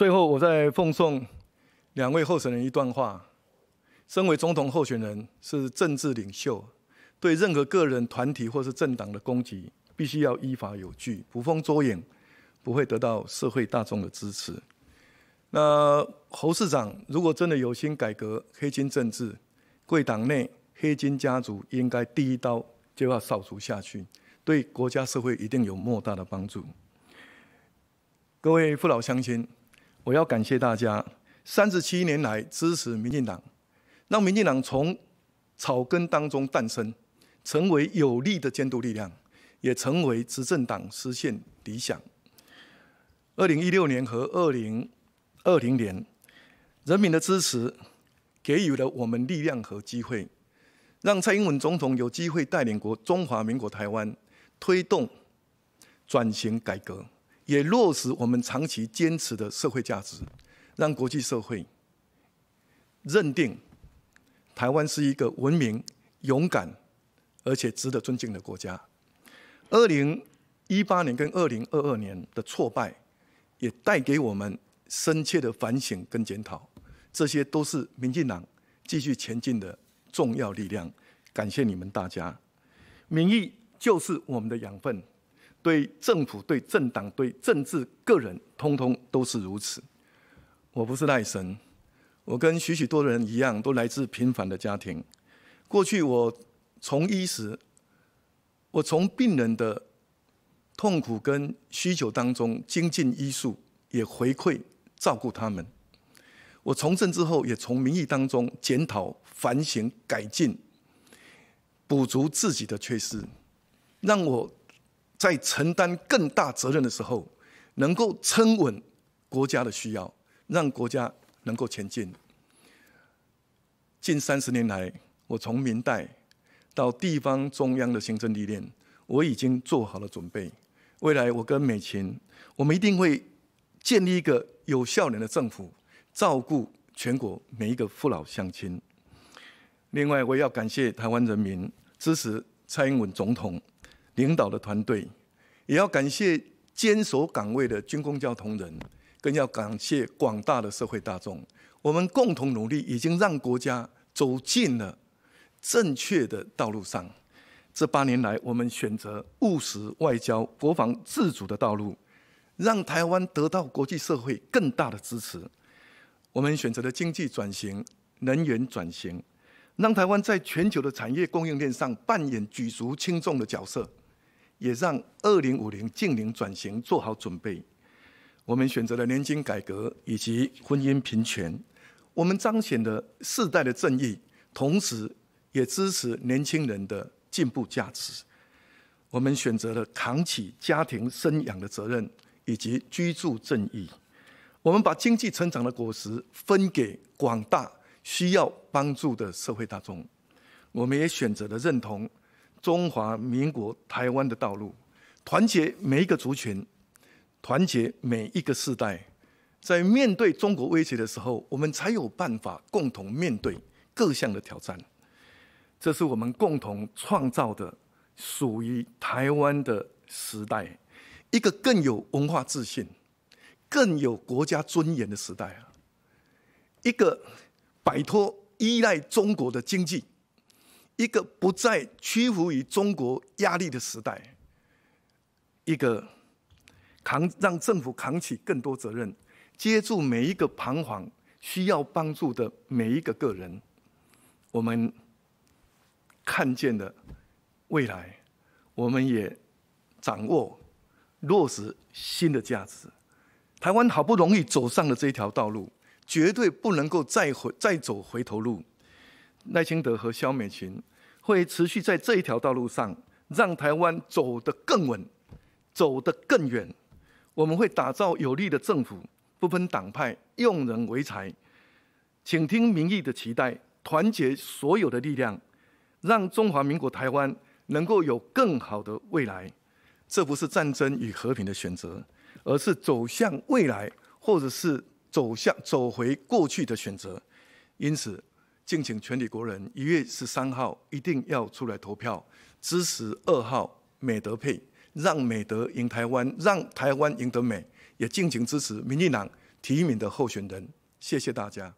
最后，我再奉送两位候选人一段话：，身为总统候选人，是政治领袖，对任何个人、团体或是政党的攻击，必须要依法有据，捕风捉影，不会得到社会大众的支持。那侯市长，如果真的有心改革黑金政治，贵党内黑金家族应该第一刀就要扫除下去，对国家社会一定有莫大的帮助。各位父老乡亲。我要感谢大家，三十七年来支持民进党，让民进党从草根当中诞生，成为有力的监督力量，也成为执政党实现理想。二零一六年和二零二零年，人民的支持给予了我们力量和机会，让蔡英文总统有机会带领国中华民国台湾，推动转型改革。也落实我们长期坚持的社会价值，让国际社会认定台湾是一个文明、勇敢而且值得尊敬的国家。二零一八年跟二零二二年的挫败，也带给我们深切的反省跟检讨，这些都是民进党继续前进的重要力量。感谢你们大家，民意就是我们的养分。对政府、对政党、对政治个人，通通都是如此。我不是赖神，我跟许许多多人一样，都来自平凡的家庭。过去我从医时，我从病人的痛苦跟需求当中精进医术，也回馈照顾他们。我从政之后，也从民意当中检讨、反省、改进，补足自己的缺失，让我。在承担更大责任的时候，能够撑稳国家的需要，让国家能够前进。近三十年来，我从明代到地方中央的行政历练，我已经做好了准备。未来我跟美琴，我们一定会建立一个有效能的政府，照顾全国每一个父老乡亲。另外，我也要感谢台湾人民支持蔡英文总统。领导的团队，也要感谢坚守岗位的军公交同仁，更要感谢广大的社会大众。我们共同努力，已经让国家走进了正确的道路上。这八年来，我们选择务实外交、国防自主的道路，让台湾得到国际社会更大的支持。我们选择了经济转型、能源转型，让台湾在全球的产业供应链上扮演举足轻重的角色。也让二零五零近零转型做好准备。我们选择了年金改革以及婚姻平权，我们彰显了世代的正义，同时也支持年轻人的进步价值。我们选择了扛起家庭生养的责任以及居住正义。我们把经济成长的果实分给广大需要帮助的社会大众。我们也选择了认同。中华民国台湾的道路，团结每一个族群，团结每一个世代，在面对中国威胁的时候，我们才有办法共同面对各项的挑战。这是我们共同创造的属于台湾的时代，一个更有文化自信、更有国家尊严的时代啊！一个摆脱依赖中国的经济。一个不再屈服于中国压力的时代，一个扛让政府扛起更多责任，接住每一个彷徨需要帮助的每一个个人，我们看见的未来，我们也掌握落实新的价值。台湾好不容易走上了这条道路，绝对不能够再回再走回头路。赖清德和肖美琴。会持续在这一条道路上，让台湾走得更稳，走得更远。我们会打造有力的政府，不分党派，用人为才，请听民意的期待，团结所有的力量，让中华民国台湾能够有更好的未来。这不是战争与和平的选择，而是走向未来，或者是走向走回过去的选择。因此。敬请全体国人一月十三号一定要出来投票，支持二号美德佩，让美德赢台湾，让台湾赢得美。也敬请支持民进党提名的候选人。谢谢大家。